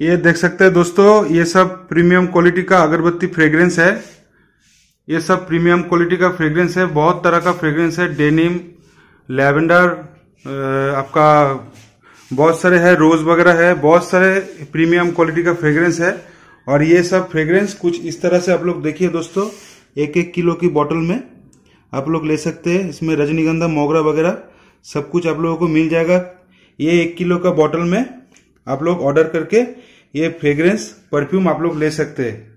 ये देख सकते हैं दोस्तों ये सब प्रीमियम क्वालिटी का अगरबत्ती फ्रेग्रेंस है ये सब प्रीमियम क्वालिटी का फ्रेग्रेंस है बहुत तरह का फ्रेग्रेंस है डेनिम लेवेंडर आपका बहुत सारे है रोज़ वगैरह है बहुत सारे प्रीमियम क्वालिटी का फ्रेग्रेंस है और ये सब फ्रेग्रेंस कुछ इस तरह से आप लोग देखिए दोस्तों एक एक किलो की बॉटल में आप लोग ले सकते हैं इसमें रजनीगंधा मोगरा वगैरह सब कुछ आप लोगों को मिल जाएगा ये एक किलो का बॉटल में आप लोग ऑर्डर करके ये फ्रेग्रेंस परफ्यूम आप लोग ले सकते हैं